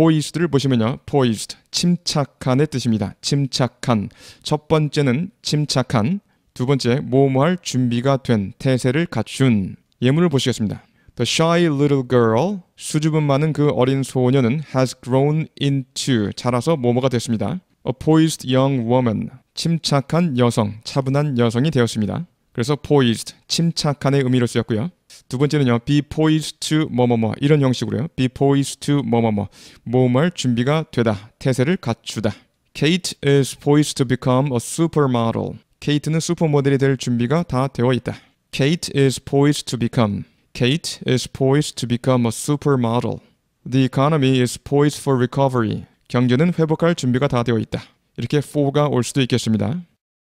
포이스트를 보시면요. 포이스트 침착한의 뜻입니다. 침착한. 첫 번째는 침착한, 두 번째 모모할 준비가 된 태세를 갖춘 예문을 보시겠습니다. The shy little girl, 수줍음 많은 그 어린 소녀는 has grown into, 자라서 모모가 됐습니다. A poised young woman, 침착한 여성, 차분한 여성이 되었습니다. 그래서 poised, 침착한의 의미로 쓰였고요. 두 번째는요. be poised to 뭐뭐뭐 이런 형식으로요. be poised to 뭐뭐뭐 뭐뭐할 준비가 되다. 태세를 갖추다. Kate is poised to become a supermodel. 케이트는 슈퍼모델이 될 준비가 다 되어 있다. Kate is poised to become. Kate is poised to become a supermodel. The economy is poised for recovery. 경제는 회복할 준비가 다 되어 있다. 이렇게 for가 올 수도 있겠습니다.